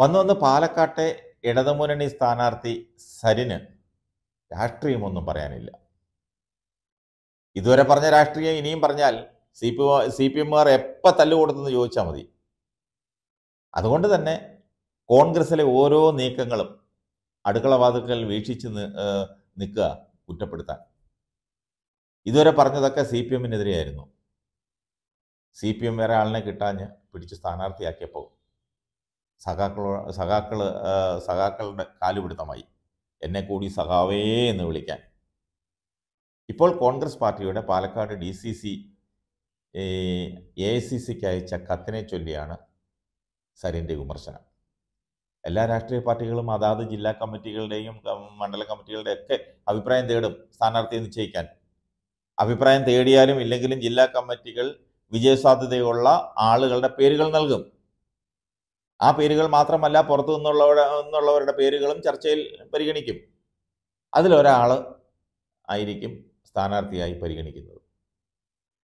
വന്ന് വന്ന് പാലക്കാട്ടെ ഇടതുമുന്നണി സ്ഥാനാർത്ഥി സരിന് രാഷ്ട്രീയമൊന്നും പറയാനില്ല ഇതുവരെ പറഞ്ഞ രാഷ്ട്രീയം ഇനിയും പറഞ്ഞാൽ സി പി സി പി എമ്മുകാർ എപ്പോൾ തല്ലുകൊടുത്തെന്ന് ചോദിച്ചാൽ മതി അതുകൊണ്ട് തന്നെ കോൺഗ്രസിലെ ഓരോ നീക്കങ്ങളും അടുക്കളവാതുക്കൽ വീക്ഷിച്ച് നിൽക്കുക കുറ്റപ്പെടുത്താൻ ഇതുവരെ പറഞ്ഞതൊക്കെ സി പി എമ്മിനെതിരെയായിരുന്നു സി പി എം വേറെ ആളിനെ കിട്ടാഞ്ഞ് പിടിച്ച് സ്ഥാനാർത്ഥിയാക്കിയപ്പോൾ സഖാക്കളോ സഖാക്കൾ സഖാക്കളുടെ കാലുപിടുത്തമായി എന്നെ കൂടി സഖാവേ എന്ന് വിളിക്കാൻ ഇപ്പോൾ കോൺഗ്രസ് പാർട്ടിയുടെ Palakkad D C C A I C സിക്ക് അയച്ച കത്തിനെ ചൊല്ലിയാണ് സരിൻ്റെ വിമർശനം എല്ലാ രാഷ്ട്രീയ പാർട്ടികളും അതാത് ജില്ലാ കമ്മിറ്റികളുടെയും മണ്ഡല കമ്മിറ്റികളുടെയും ഒക്കെ അഭിപ്രായം തേടും സ്ഥാനാർത്ഥിയെ നിശ്ചയിക്കാൻ അഭിപ്രായം തേടിയാലും ഇല്ലെങ്കിലും ജില്ലാ കമ്മിറ്റികൾ വിജയസാധ്യതയുള്ള ആളുകളുടെ പേരുകൾ നൽകും ആ പേരുകൾ മാത്രമല്ല പുറത്തു നിന്നുള്ളവരുടെ നിന്നുള്ളവരുടെ പേരുകളും ചർച്ചയിൽ പരിഗണിക്കും അതിലൊരാൾ ആയിരിക്കും സ്ഥാനാർത്ഥിയായി പരിഗണിക്കുന്നത്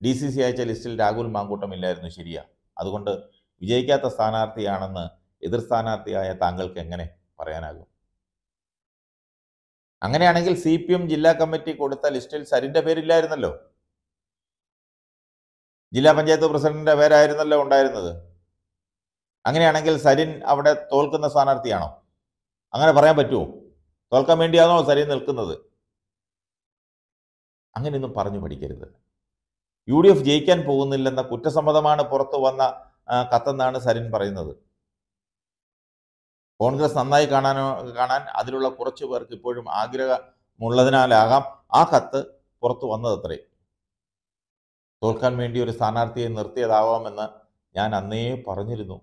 ഡി സി സി അയച്ച ലിസ്റ്റിൽ രാഹുൽ മാങ്കൂട്ടം ഇല്ലായിരുന്നു ശരിയാ അതുകൊണ്ട് വിജയിക്കാത്ത സ്ഥാനാർത്ഥിയാണെന്ന് എതിർ സ്ഥാനാർത്ഥിയായ താങ്കൾക്ക് എങ്ങനെ പറയാനാകും അങ്ങനെയാണെങ്കിൽ സി പി എം ജില്ലാ കമ്മിറ്റി കൊടുത്ത ലിസ്റ്റിൽ സരിന്റെ പേരില്ലായിരുന്നല്ലോ ജില്ലാ പഞ്ചായത്ത് പ്രസിഡന്റിന്റെ പേരായിരുന്നല്ലോ ഉണ്ടായിരുന്നത് അങ്ങനെയാണെങ്കിൽ സരിൻ അവിടെ തോൽക്കുന്ന സ്ഥാനാർത്ഥിയാണോ അങ്ങനെ പറയാൻ പറ്റുമോ തോൽക്കാൻ വേണ്ടിയാണോ സരിൻ നിൽക്കുന്നത് അങ്ങനെയൊന്നും പറഞ്ഞു പഠിക്കരുത് യു ഡി എഫ് ജയിക്കാൻ പോകുന്നില്ലെന്ന കുറ്റസമ്മതമാണ് പുറത്തു വന്ന കത്തെന്നാണ് സരിൻ പറയുന്നത് കോൺഗ്രസ് നന്നായി കാണാനോ കാണാൻ അതിലുള്ള കുറച്ചു പേർക്ക് ഇപ്പോഴും ആഗ്രഹമുള്ളതിനാലാകാം ആ കത്ത് പുറത്തു വന്നതത്രേ തോൽക്കാൻ വേണ്ടി ഒരു സ്ഥാനാർത്ഥിയെ നിർത്തിയതാവാമെന്ന് ഞാൻ അന്നേ പറഞ്ഞിരുന്നു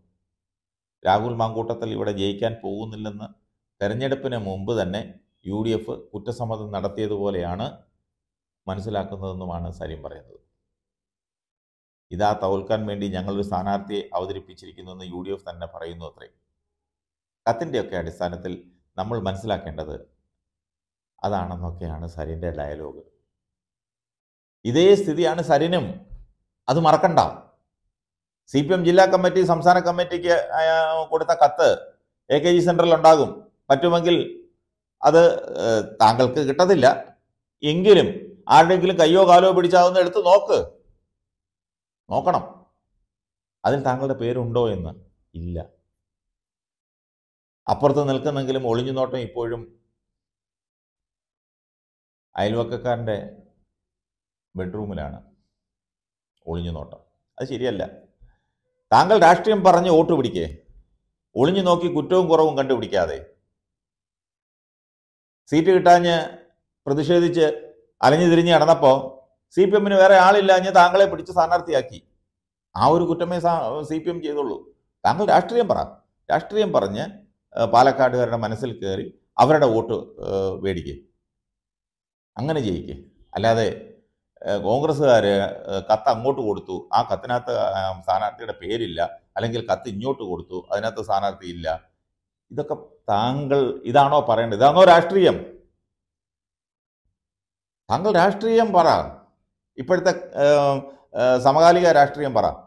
രാഹുൽ മാങ്കൂട്ടത്തിൽ ഇവിടെ ജയിക്കാൻ പോകുന്നില്ലെന്ന് തെരഞ്ഞെടുപ്പിന് മുമ്പ് തന്നെ യു ഡി എഫ് കുറ്റസമ്മതം നടത്തിയതുപോലെയാണ് മനസ്സിലാക്കുന്നതെന്നുമാണ് സലീം പറയുന്നത് ഇതാ തോൽക്കാൻ വേണ്ടി ഞങ്ങളൊരു സ്ഥാനാർത്ഥിയെ അവതരിപ്പിച്ചിരിക്കുന്നുവെന്ന് യു ഡി എഫ് തന്നെ പറയുന്നു അത്രയും കത്തിൻ്റെയൊക്കെ അടിസ്ഥാനത്തിൽ നമ്മൾ മനസ്സിലാക്കേണ്ടത് അതാണെന്നൊക്കെയാണ് സരീൻ്റെ ഡയലോഗ് ഇതേ സ്ഥിതിയാണ് സരിനും അത് മറക്കണ്ട സി പി എം ജില്ലാ കമ്മിറ്റി സംസ്ഥാന കമ്മിറ്റിക്ക് കൊടുത്ത കത്ത് എ കെ ജി സെൻറ്ററിൽ ഉണ്ടാകും പറ്റുമെങ്കിൽ അത് താങ്കൾക്ക് കിട്ടത്തില്ല എങ്കിലും ആരുടെങ്കിലും കയ്യോ കാലോ പിടിച്ചാവുന്ന എടുത്ത് നോക്ക് നോക്കണം അതിൽ താങ്കളുടെ പേരുണ്ടോ എന്ന് ഇല്ല അപ്പുറത്ത് നിൽക്കുന്നെങ്കിലും ഒളിഞ്ഞു നോട്ടം ഇപ്പോഴും അയൽവക്കക്കാരൻ്റെ ബെഡ്റൂമിലാണ് ഒളിഞ്ഞു നോട്ടം അത് ശരിയല്ല താങ്കൾ രാഷ്ട്രീയം പറഞ്ഞ് വോട്ട് പിടിക്കേ ഒളിഞ്ഞു നോക്കി കുറ്റവും കുറവും കണ്ടുപിടിക്കാതെ സീറ്റ് കിട്ടാഞ്ഞ് പ്രതിഷേധിച്ച് അലഞ്ഞു തിരിഞ്ഞ് നടന്നപ്പോൾ സി പി എമ്മിന് വേറെ ആളില്ലാഞ്ഞ് താങ്കളെ പിടിച്ച് സ്ഥാനാർത്ഥിയാക്കി ആ ഒരു കുറ്റമേ സി പി എം ചെയ്തുള്ളൂ താങ്കൾ രാഷ്ട്രീയം പറ രാഷ്ട്രീയം പറഞ്ഞ് പാലക്കാടുകാരുടെ മനസ്സിൽ കയറി അവരുടെ വോട്ട് മേടിക്കുക അങ്ങനെ ജയിക്കുക അല്ലാതെ കോൺഗ്രസ്സുകാർ കത്ത് അങ്ങോട്ട് കൊടുത്തു ആ കത്തിനകത്ത് സ്ഥാനാർത്ഥിയുടെ പേരില്ല അല്ലെങ്കിൽ കത്ത് ഇങ്ങോട്ട് കൊടുത്തു അതിനകത്ത് സ്ഥാനാർത്ഥി ഇല്ല ഇതൊക്കെ താങ്കൾ ഇതാണോ പറയേണ്ടത് ഇതാണോ രാഷ്ട്രീയം താങ്കൾ രാഷ്ട്രീയം പറ ഇപ്പോഴത്തെ സമകാലിക രാഷ്ട്രീയം പറ